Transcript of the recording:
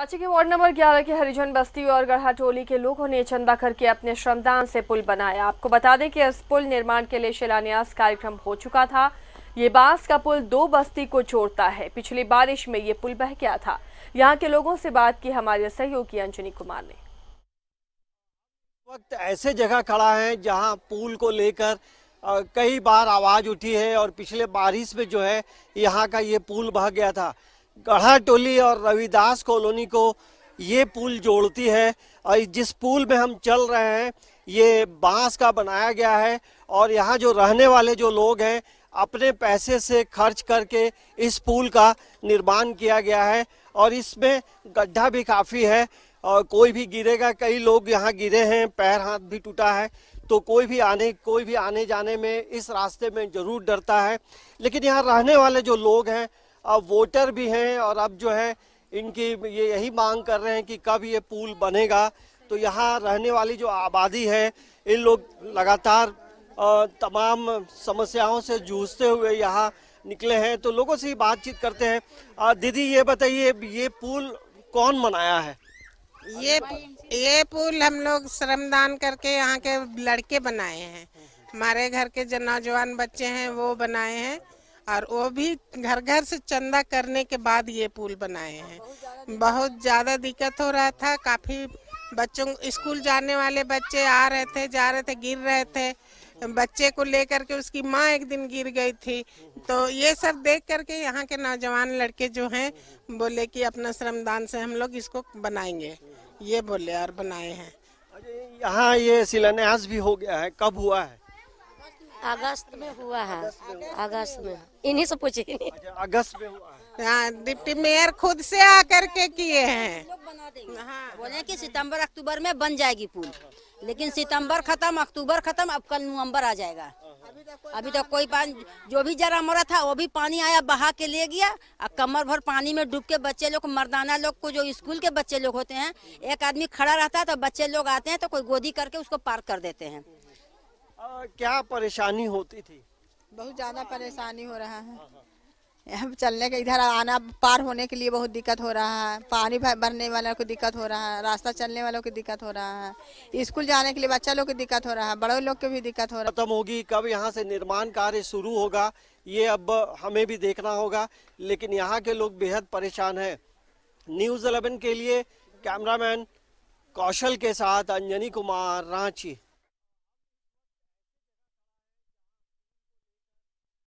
रांची के ward number 11 के हरिजन बस्ती और गढ़ा टोली के लोगों ने चंदा करके अपने श्रमदान से पुल बनाया आपको बता दें कि इस पुल निर्माण के लिए शिलान्यास कार्यक्रम हो चुका था ये बांस का पुल दो बस्ती को जोड़ता है पिछली बारिश में ये पुल बह गया था यहाँ के लोगों से बात की हमारे सहयोगी अंजनी कुमार ने वक्त ऐसे जगह खड़ा है जहाँ पुल को लेकर कई बार आवाज उठी है और पिछले बारिश में जो है यहाँ का ये पुल बह गया था गढ़ा टोली और रविदास कॉलोनी को ये पुल जोड़ती है और जिस पुल में हम चल रहे हैं ये बांस का बनाया गया है और यहाँ जो रहने वाले जो लोग हैं अपने पैसे से खर्च करके इस पुल का निर्माण किया गया है और इसमें गड्ढा भी काफ़ी है और कोई भी गिरेगा कई लोग यहाँ गिरे हैं पैर हाथ भी टूटा है तो कोई भी आने कोई भी आने जाने में इस रास्ते में ज़रूर डरता है लेकिन यहाँ रहने वाले जो लोग हैं अब वोटर भी हैं और अब जो है इनकी ये यही मांग कर रहे हैं कि कब ये पुल बनेगा तो यहाँ रहने वाली जो आबादी है इन लोग लगातार तमाम समस्याओं से जूझते हुए यहाँ निकले हैं तो लोगों से बातचीत करते हैं दीदी ये बताइए ये पुल कौन बनाया है ये ये पुल हम लोग श्रमदान करके यहाँ के लड़के बनाए हैं हमारे घर के जो नौजवान बच्चे हैं वो बनाए हैं और वो भी घर घर से चंदा करने के बाद ये पुल बनाए हैं बहुत ज़्यादा दिक्कत हो रहा था काफ़ी बच्चों स्कूल जाने वाले बच्चे आ रहे थे जा रहे थे गिर रहे थे बच्चे को लेकर के उसकी माँ एक दिन गिर गई थी तो ये सब देख करके यहाँ के नौजवान लड़के जो हैं बोले कि अपना श्रमदान से हम लोग इसको बनाएंगे ये बोले और बनाए हैं यहाँ ये शिलान्यास भी हो गया है कब हुआ है अगस्त में हुआ है अगस्त में इन्हीं से पूछे अगस्त में हुआ हाँ, डिप्टी मेयर खुद से आकर के किए हैं हाँ। बोले कि सितंबर अक्टूबर में बन जाएगी पुल लेकिन सितंबर खत्म अक्टूबर खत्म अब कल नवंबर आ जाएगा अभी तक कोई पानी जो भी जरा मरा था वो भी पानी आया बहा के ले गया और कमर भर पानी में डूब के बच्चे लोग मर्दाना लोग को जो स्कूल के बच्चे लोग होते हैं एक आदमी खड़ा रहता है तो बच्चे लोग आते हैं तो कोई गोदी करके उसको पार कर देते हैं क्या परेशानी होती थी बहुत ज़्यादा परेशानी हो रहा है यहाँ चलने के इधर आना पार होने के लिए बहुत दिक्कत हो रहा है पानी भरने वालों को दिक्कत हो रहा है रास्ता चलने वालों को दिक्कत हो रहा है स्कूल जाने के लिए बच्चा लोग को दिक्कत हो रहा है बड़े लोग को भी दिक्कत हो रहा है खत्म होगी कब यहाँ से निर्माण कार्य शुरू होगा ये अब हमें भी देखना होगा लेकिन यहाँ के लोग बेहद परेशान है न्यूज़ इलेवन के लिए कैमरामैन कौशल के साथ अंजनी कुमार रांची